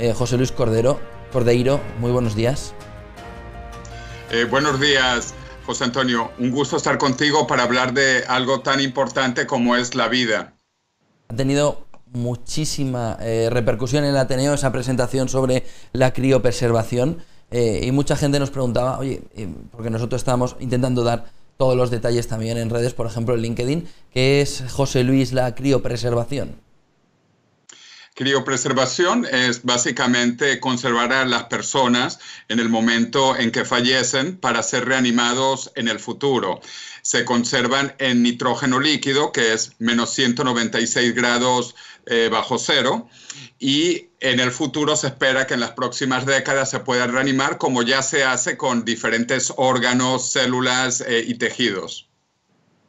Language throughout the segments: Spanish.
Eh, José Luis Cordero. Cordeiro, muy buenos días. Eh, buenos días, José Antonio. Un gusto estar contigo para hablar de algo tan importante como es la vida. Ha tenido muchísima eh, repercusión en el Ateneo esa presentación sobre la criopreservación y mucha gente nos preguntaba, oye, porque nosotros estábamos intentando dar todos los detalles también en redes, por ejemplo en LinkedIn, ¿qué es José Luis la criopreservación? Criopreservación es básicamente conservar a las personas en el momento en que fallecen para ser reanimados en el futuro. Se conservan en nitrógeno líquido, que es menos 196 grados eh, bajo cero, y en el futuro se espera que en las próximas décadas se pueda reanimar como ya se hace con diferentes órganos, células eh, y tejidos.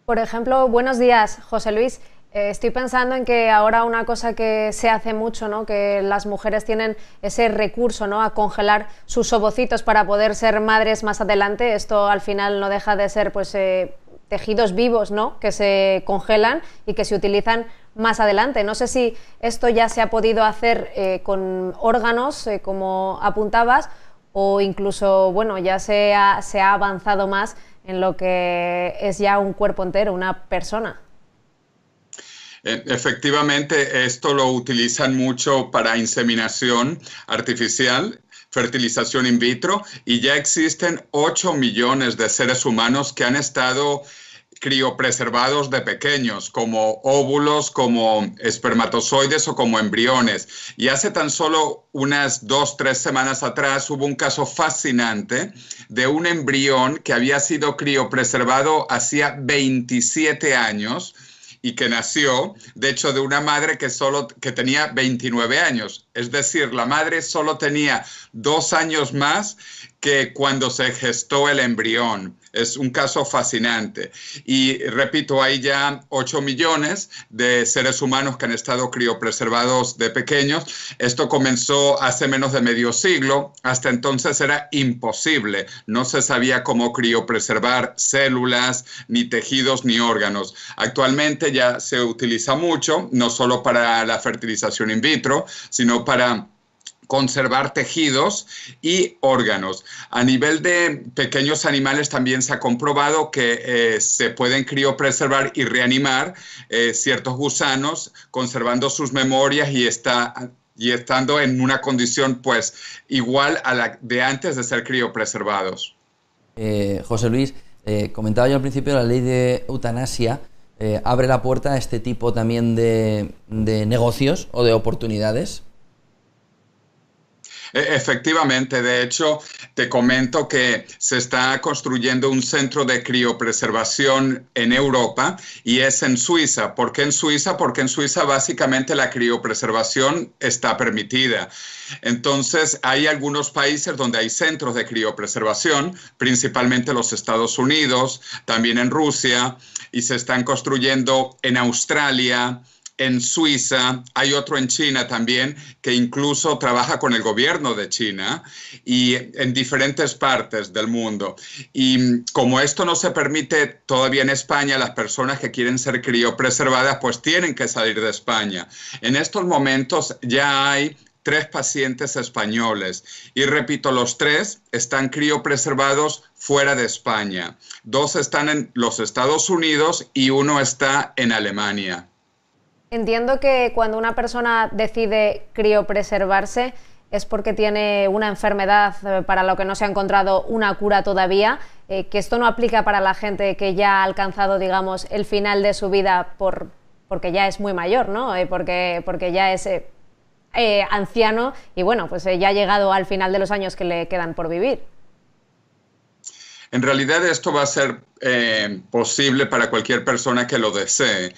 Por ejemplo, buenos días, José Luis. Eh, estoy pensando en que ahora una cosa que se hace mucho, ¿no? que las mujeres tienen ese recurso ¿no? a congelar sus ovocitos para poder ser madres más adelante. Esto al final no deja de ser pues, eh, tejidos vivos ¿no? que se congelan y que se utilizan más adelante. No sé si esto ya se ha podido hacer eh, con órganos, como apuntabas, o incluso bueno, ya se ha avanzado más en lo que es ya un cuerpo entero, una persona. Eh, efectivamente, esto lo utilizan mucho para inseminación artificial fertilización in vitro y ya existen 8 millones de seres humanos que han estado criopreservados de pequeños, como óvulos, como espermatozoides o como embriones. Y hace tan solo unas dos, tres semanas atrás hubo un caso fascinante de un embrión que había sido criopreservado hacía 27 años y que nació, de hecho, de una madre que, solo, que tenía 29 años. Es decir, la madre solo tenía dos años más que cuando se gestó el embrión. Es un caso fascinante. Y repito, hay ya 8 millones de seres humanos que han estado criopreservados de pequeños. Esto comenzó hace menos de medio siglo. Hasta entonces era imposible. No se sabía cómo criopreservar células, ni tejidos, ni órganos. Actualmente ya se utiliza mucho, no solo para la fertilización in vitro, sino para conservar tejidos y órganos. A nivel de pequeños animales también se ha comprobado que eh, se pueden criopreservar y reanimar eh, ciertos gusanos conservando sus memorias y está y estando en una condición pues igual a la de antes de ser criopreservados. Eh, José Luis, comentaba yo al principio la ley de eutanasia abre la puerta a este tipo también de, de negocios o de oportunidades. E-, efectivamente, de hecho, te comento que se está construyendo un centro de criopreservación en Europa y es en Suiza. ¿Por qué en Suiza? Porque en Suiza básicamente la criopreservación está permitida. Entonces, hay algunos países donde hay centros de criopreservación, principalmente los Estados Unidos, también en Rusia, y se están construyendo en Australia, en Suiza, hay otro en China también, que incluso trabaja con el gobierno de China y en diferentes partes del mundo. Y como esto no se permite todavía en España, las personas que quieren ser criopreservadas pues tienen que salir de España. En estos momentos ya hay tres pacientes españoles. Y repito, los tres están criopreservados fuera de España. Dos están en los Estados Unidos y uno está en Alemania. Entiendo que cuando una persona decide criopreservarse es porque tiene una enfermedad eh, para lo que no se ha encontrado una cura todavía, eh, que esto no aplica para la gente que ya ha alcanzado, digamos, el final de su vida por, porque ya es muy mayor, ¿no? Eh, porque, porque ya es anciano y bueno, pues ya ha llegado al final de los años que le quedan por vivir. En realidad esto va a ser posible para cualquier persona que lo desee.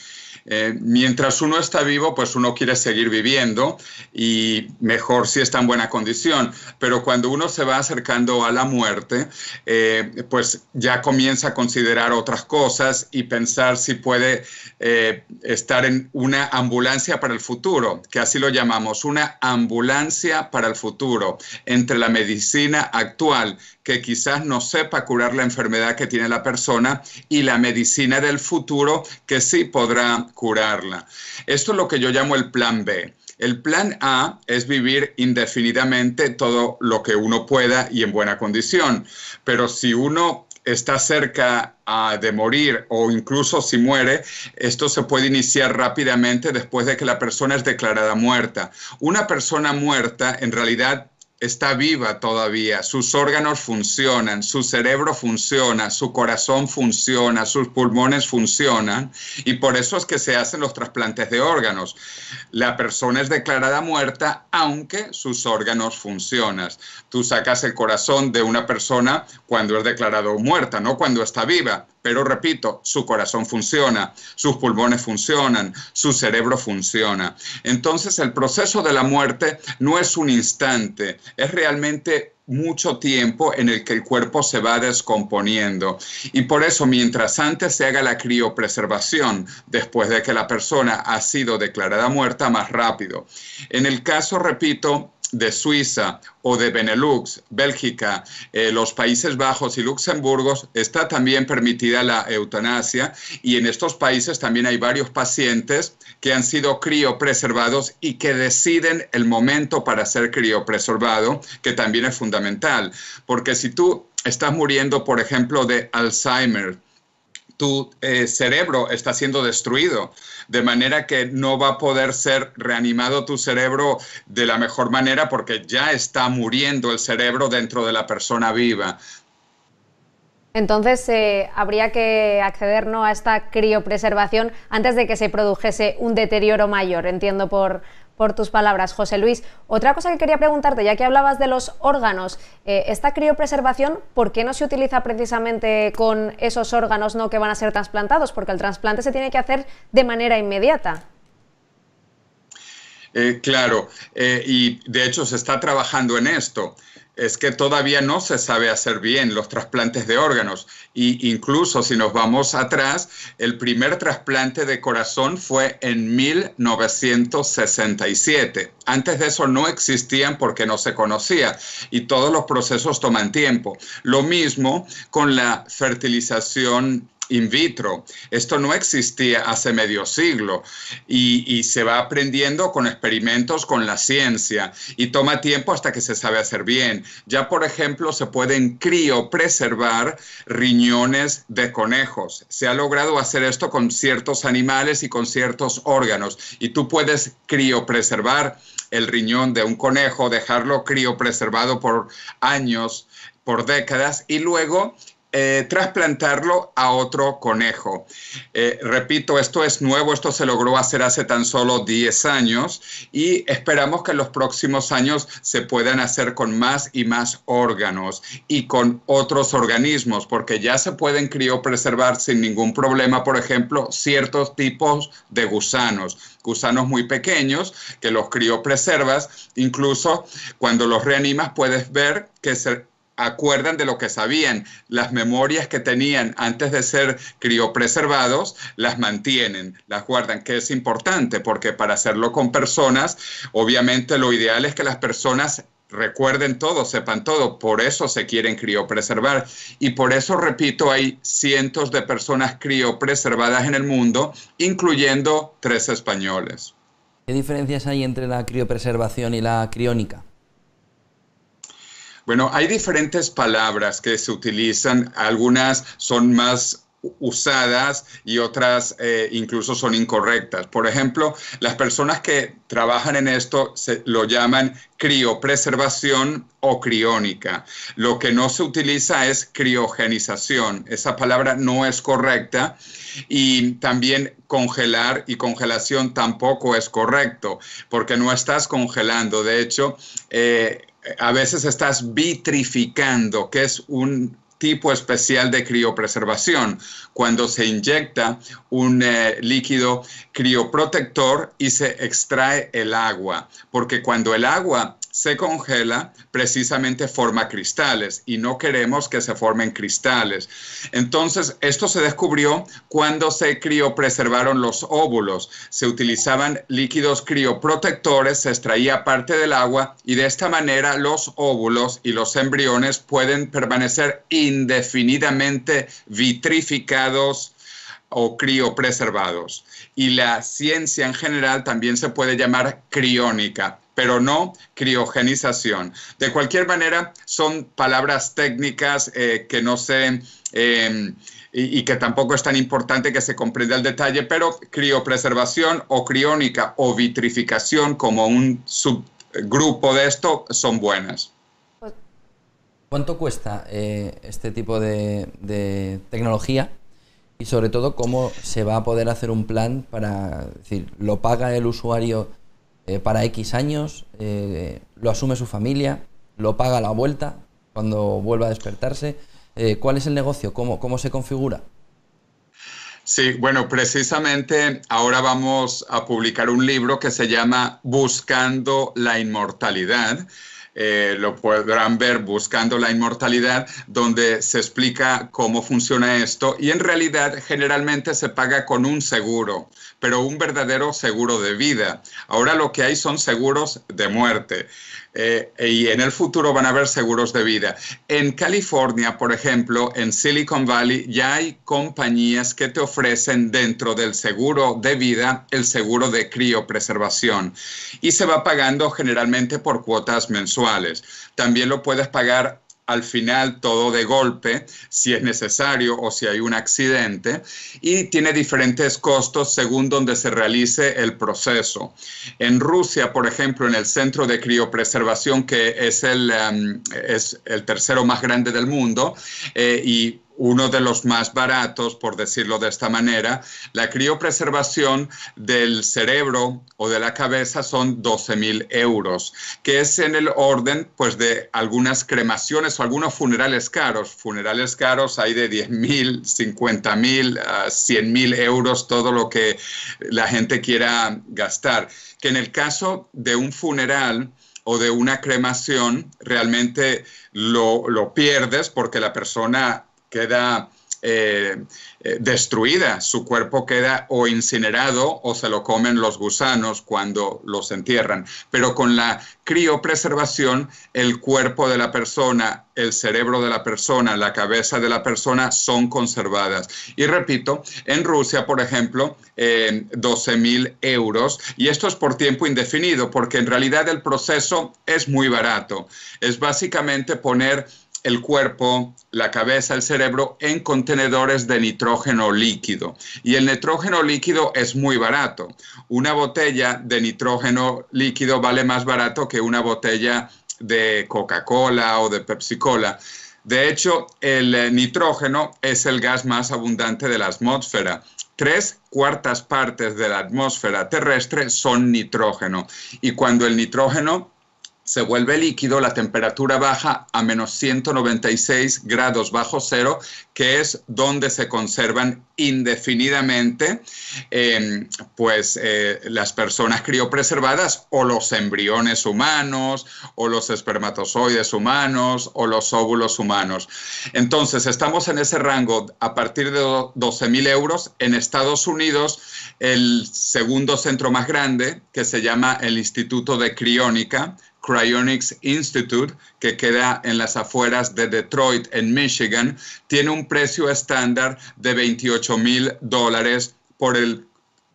Eh, mientras uno está vivo, pues uno quiere seguir viviendo y mejor si está en buena condición. Pero cuando uno se va acercando a la muerte, eh, pues ya comienza a considerar otras cosas y pensar si puede eh, estar en una ambulancia para el futuro, que así lo llamamos, una ambulancia para el futuro, entre la medicina actual que quizás no sepa curar la enfermedad que tiene la persona y la medicina del futuro que sí podrá curarla. Esto es lo que yo llamo el plan B. El plan A es vivir indefinidamente todo lo que uno pueda y en buena condición. Pero si uno está cerca ah, de morir o incluso si muere, esto se puede iniciar rápidamente después de que la persona es declarada muerta. Una persona muerta en realidad está viva todavía, sus órganos funcionan, su cerebro funciona, su corazón funciona, sus pulmones funcionan y por eso es que se hacen los trasplantes de órganos. La persona es declarada muerta aunque sus órganos funcionan. Tú sacas el corazón de una persona cuando es declarado muerta, no cuando está viva, pero repito, su corazón funciona, sus pulmones funcionan, su cerebro funciona. Entonces el proceso de la muerte no es un instante, es realmente mucho tiempo en el que el cuerpo se va descomponiendo. Y por eso, mientras antes se haga la criopreservación, después de que la persona ha sido declarada muerta, más rápido. En el caso, repito, de Suiza o de Benelux, Bélgica, eh, los Países Bajos y Luxemburgo, está también permitida la eutanasia y en estos países también hay varios pacientes que han sido criopreservados y que deciden el momento para ser criopreservado, que también es fundamental, porque si tú estás muriendo, por ejemplo, de Alzheimer, tu eh, cerebro está siendo destruido, de manera que no va a poder ser reanimado tu cerebro de la mejor manera porque ya está muriendo el cerebro dentro de la persona viva. Entonces, eh, habría que acceder a esta criopreservación antes de que se produjese un deterioro mayor, entiendo por, por tus palabras, José Luis. Otra cosa que quería preguntarte, ya que hablabas de los órganos, eh, esta criopreservación, ¿por qué no se utiliza precisamente con esos órganos no que van a ser trasplantados? Porque el trasplante se tiene que hacer de manera inmediata. Eh, claro, eh, y de hecho se está trabajando en esto es que todavía no se sabe hacer bien los trasplantes de órganos. Y incluso si nos vamos atrás, el primer trasplante de corazón fue en 1967. Antes de eso no existían porque no se conocía y todos los procesos toman tiempo. Lo mismo con la fertilización in vitro. Esto no existía hace medio siglo y, se va aprendiendo con experimentos con la ciencia y toma tiempo hasta que se sabe hacer bien. Ya, por ejemplo, se pueden criopreservar riñones de conejos. Se ha logrado hacer esto con ciertos animales y con ciertos órganos y tú puedes criopreservar el riñón de un conejo, dejarlo criopreservado por años, por décadas, y luego eh, trasplantarlo a otro conejo. Eh, repito, esto es nuevo, esto se logró hacer hace tan solo 10 años y esperamos que en los próximos años se puedan hacer con más y más órganos y con otros organismos, porque ya se pueden criopreservar sin ningún problema, por ejemplo, ciertos tipos de gusanos, gusanos muy pequeños que los criopreservas, incluso cuando los reanimas puedes ver que se acuerdan de lo que sabían, las memorias que tenían antes de ser criopreservados, las mantienen, las guardan, que es importante, porque para hacerlo con personas, obviamente lo ideal es que las personas recuerden todo, sepan todo, por eso se quieren criopreservar. Y por eso, repito, hay cientos de personas criopreservadas en el mundo, incluyendo tres españoles. ¿Qué diferencias hay entre la criopreservación y la criónica? Bueno, hay diferentes palabras que se utilizan, algunas son más usadas y otras eh, incluso son incorrectas. Por ejemplo, las personas que trabajan en esto lo llaman criopreservación o criónica. Lo que no se utiliza es criogenización. Esa palabra no es correcta y también congelar y congelación tampoco es correcto porque no estás congelando. De hecho, eh, a veces estás vitrificando, que es un tipo especial de criopreservación, cuando se inyecta un eh, líquido crioprotector y se extrae el agua, porque cuando el agua se congela, precisamente forma cristales y no queremos que se formen cristales. Entonces, esto se descubrió cuando se criopreservaron los óvulos. Se utilizaban líquidos crioprotectores, se extraía parte del agua y de esta manera los óvulos y los embriones pueden permanecer indefinidamente vitrificados o criopreservados. Y la ciencia en general también se puede llamar criónica pero no criogenización. De cualquier manera, son palabras técnicas eh, que no sé em, y, que tampoco es tan importante que se comprenda el detalle, pero criopreservación o criónica o vitrificación como un subgrupo de esto son buenas. ¿Cuánto cuesta eh, este tipo de, tecnología? Y sobre todo, ¿cómo se va a poder hacer un plan para, decir, lo paga el usuario eh, para X años, eh, lo asume su familia, lo paga a la vuelta cuando vuelva a despertarse. Eh, ¿Cuál es el negocio? ¿Cómo, ¿Cómo se configura? Sí, bueno, precisamente ahora vamos a publicar un libro que se llama Buscando la Inmortalidad. lo podrán ver buscando la inmortalidad, donde se explica cómo funciona esto y en realidad generalmente se paga con un seguro, pero un verdadero seguro de vida. Ahora lo que hay son seguros de muerte eh, y en el futuro van a haber seguros de vida. En California, por ejemplo, en Silicon Valley ya hay compañías que te ofrecen dentro del seguro de vida el seguro de criopreservación y se va pagando generalmente por cuotas mensuales. También lo puedes pagar al final todo de golpe, si es necesario o si hay un accidente, y tiene diferentes costos según donde se realice el proceso. En Rusia, por ejemplo, en el centro de criopreservación, que es el, em, es el tercero más grande del mundo, eh, y uno de los más baratos, por decirlo de esta manera. La criopreservación del cerebro o de la cabeza son 12 mil euros, que es en el orden pues, de algunas cremaciones o algunos funerales caros. Funerales caros hay de 10 mil, 50 mil, 100 mil euros, todo lo que la gente quiera gastar. Que en el caso de un funeral, o de una cremación, realmente lo, lo, pierdes porque la persona queda eh, eh, destruida, su cuerpo queda o incinerado o se lo comen los gusanos cuando los entierran. Pero con la criopreservación, el cuerpo de la persona, el cerebro de la persona, la cabeza de la persona son conservadas. Y repito, en Rusia, por ejemplo, 12 mil euros, y esto es por tiempo indefinido, porque en realidad el proceso es muy barato. Es básicamente poner el cuerpo, la cabeza, el cerebro en contenedores de nitrógeno líquido. Y el nitrógeno líquido es muy barato. Una botella de nitrógeno líquido vale más barato que una botella de Coca-Cola o de Pepsi-Cola. De hecho, el eh, nitrógeno es el gas más abundante de la atmósfera. Tres cuartas partes de la atmósfera terrestre son nitrógeno. Y cuando el nitrógeno se vuelve líquido, la temperatura baja a menos 196 grados bajo cero, que es donde se conservan indefinidamente em, pues, eh, las personas criopreservadas o los embriones humanos o los espermatozoides humanos o los óvulos humanos. Entonces, estamos en ese rango a partir de 12 mil euros. En Estados Unidos, el segundo centro más grande, que se llama el Instituto de Criónica, Cryonics Institute, que queda en las afueras de Detroit, en Michigan, tiene un precio estándar de 28 mil dólares por el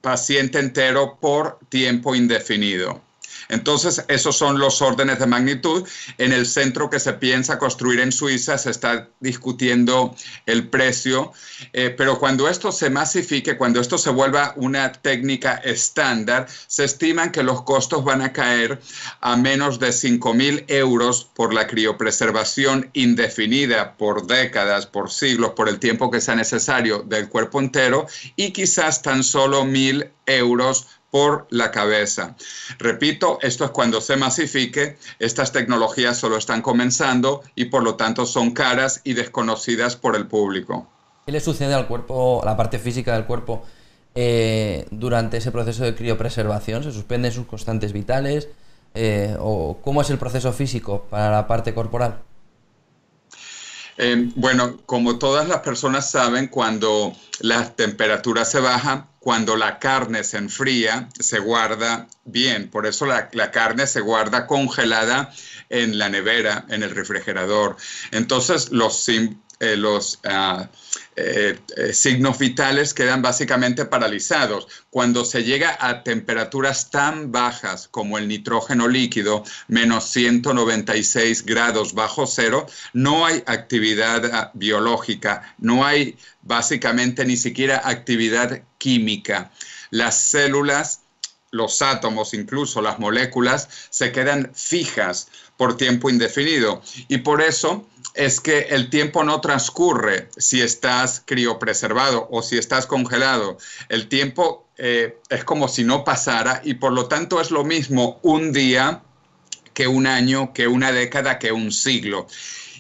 paciente entero por tiempo indefinido. Entonces, esos son los órdenes de magnitud. En el centro que se piensa construir en Suiza se está discutiendo el precio, eh, pero cuando esto se masifique, cuando esto se vuelva una técnica estándar, se estiman que los costos van a caer a menos de 5.000 euros por la criopreservación indefinida por décadas, por siglos, por el tiempo que sea necesario del cuerpo entero y quizás tan solo 1.000 euros por la cabeza. Repito, esto es cuando se masifique, estas tecnologías solo están comenzando y por lo tanto son caras y desconocidas por el público. ¿Qué le sucede al cuerpo, a la parte física del cuerpo eh, durante ese proceso de criopreservación? ¿Se suspenden sus constantes vitales? Eh, ¿O cómo es el proceso físico para la parte corporal? Em, bueno, como todas las personas saben, cuando la temperatura se baja, cuando la carne se enfría, se guarda bien. Por eso la, la, carne se guarda congelada en la nevera, en el refrigerador. Entonces, los, eh, los ah, eh, eh, signos vitales quedan básicamente paralizados. Cuando se llega a temperaturas tan bajas como el nitrógeno líquido, menos 196 grados bajo cero, no hay actividad ah, biológica, no hay básicamente ni siquiera actividad química. Las células los átomos, incluso las moléculas, se quedan fijas por tiempo indefinido. Y por eso es que el tiempo no transcurre si estás criopreservado o si estás congelado. El tiempo eh, es como si no pasara y por lo tanto es lo mismo un día que un año, que una década, que un siglo.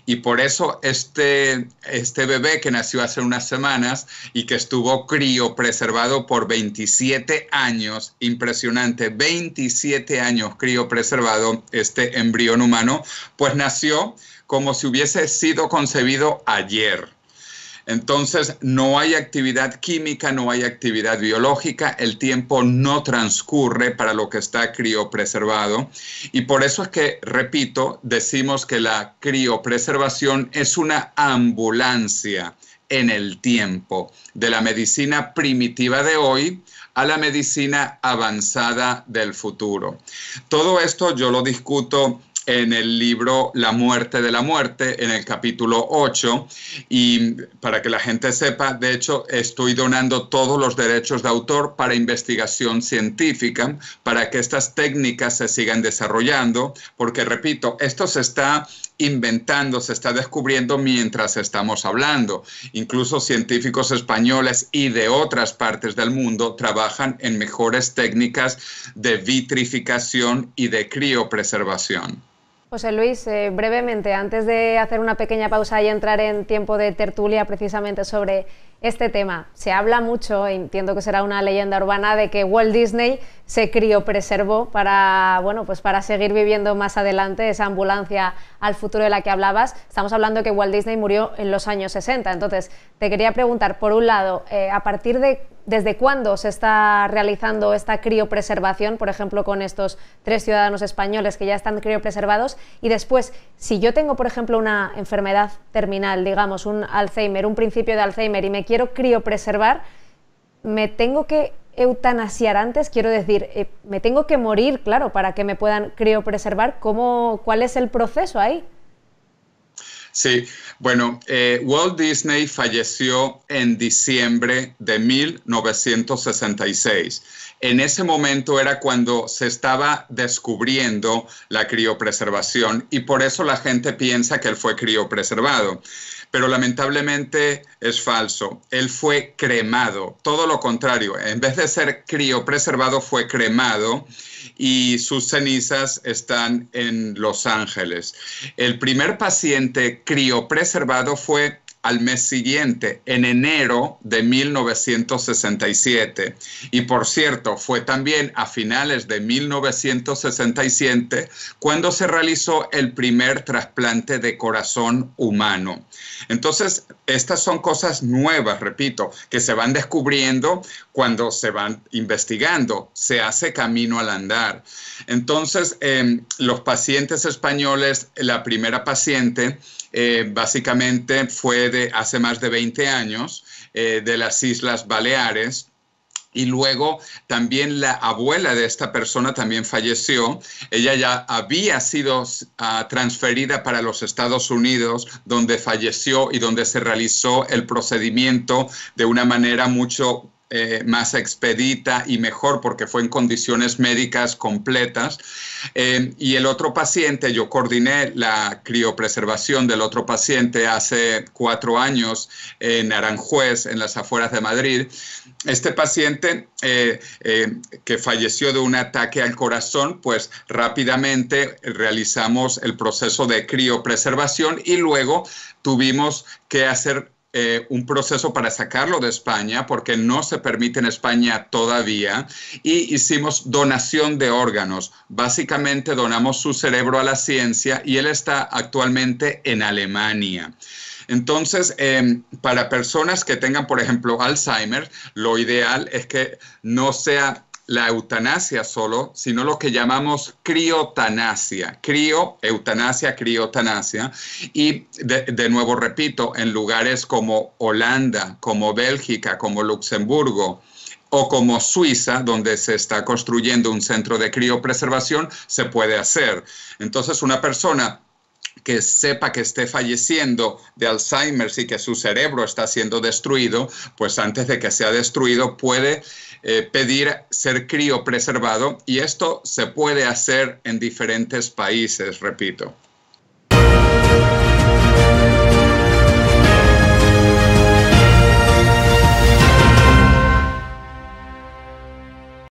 Y por eso este, este bebé que nació hace unas semanas y que estuvo criopreservado por 27 años, impresionante, 27 años criopreservado, este embrión humano, pues nació como si hubiese sido concebido ayer. Entonces, no hay actividad química, no hay actividad biológica, el tiempo no transcurre para lo que está criopreservado. Y por eso es que, repito, decimos que la criopreservación es una ambulancia en el tiempo de la medicina primitiva de hoy a la medicina avanzada del futuro. Todo esto yo lo discuto en el libro La muerte de la muerte, en el capítulo 8. Y para que la gente sepa, de hecho, estoy donando todos los derechos de autor para investigación científica, para que estas técnicas se sigan desarrollando, porque, repito, esto se está inventando, se está descubriendo mientras estamos hablando. Incluso científicos españoles y de otras partes del mundo trabajan en mejores técnicas de vitrificación y de criopreservación. José Luis, eh, brevemente, antes de hacer una pequeña pausa y entrar en tiempo de tertulia precisamente sobre este tema, se habla mucho, entiendo que será una leyenda urbana, de que Walt Disney se preservó para, bueno, pues para seguir viviendo más adelante esa ambulancia al futuro de la que hablabas. Estamos hablando de que Walt Disney murió en los años 60, entonces te quería preguntar, por un lado, eh, a partir de ¿Desde cuándo se está realizando esta criopreservación, por ejemplo, con estos tres ciudadanos españoles que ya están criopreservados? Y después, si yo tengo, por ejemplo, una enfermedad terminal, digamos, un Alzheimer, un principio de Alzheimer, y me quiero criopreservar, ¿me tengo que eutanasiar antes? Quiero decir, eh, ¿me tengo que morir, claro, para que me puedan criopreservar? ¿Cuál es el proceso ahí? Sí, bueno, eh, Walt Disney falleció en diciembre de 1966. En ese momento era cuando se estaba descubriendo la criopreservación y por eso la gente piensa que él fue criopreservado pero lamentablemente es falso. Él fue cremado, todo lo contrario, en vez de ser criopreservado, fue cremado y sus cenizas están en Los Ángeles. El primer paciente criopreservado fue al mes siguiente, en enero de 1967. Y por cierto, fue también a finales de 1967 cuando se realizó el primer trasplante de corazón humano. Entonces, estas son cosas nuevas, repito, que se van descubriendo cuando se van investigando, se hace camino al andar. Entonces, em, los pacientes españoles, la primera paciente, eh, básicamente fue hace más de 20 años eh, de las Islas Baleares. Y luego también la abuela de esta persona también falleció. Ella ya había sido ah, transferida para los Estados Unidos, donde falleció y donde se realizó el procedimiento de una manera mucho eh, más expedita y mejor porque fue en condiciones médicas completas. Eh, y el otro paciente, yo coordiné la criopreservación del otro paciente hace cuatro años en Aranjuez, en las afueras de Madrid. Este paciente eh, que falleció de un ataque al corazón, pues rápidamente realizamos el proceso de criopreservación y luego tuvimos que hacer eh, un proceso para sacarlo de España porque no se permite en España todavía y hicimos donación de órganos. Básicamente donamos su cerebro a la ciencia y él está actualmente en Alemania. Entonces, em, para personas que tengan, por ejemplo, Alzheimer, lo ideal es que no sea la eutanasia solo, sino lo que llamamos criotanasia, crio, eutanasia, criotanasia. Y de, nuevo repito, en lugares como Holanda, como Bélgica, como Luxemburgo o como Suiza, donde se está construyendo un centro de criopreservación, se puede hacer. Entonces, una persona que sepa que esté falleciendo de Alzheimer y que su cerebro está siendo destruido, pues antes de que sea destruido puede eh, pedir ser crío preservado y esto se puede hacer en diferentes países, repito.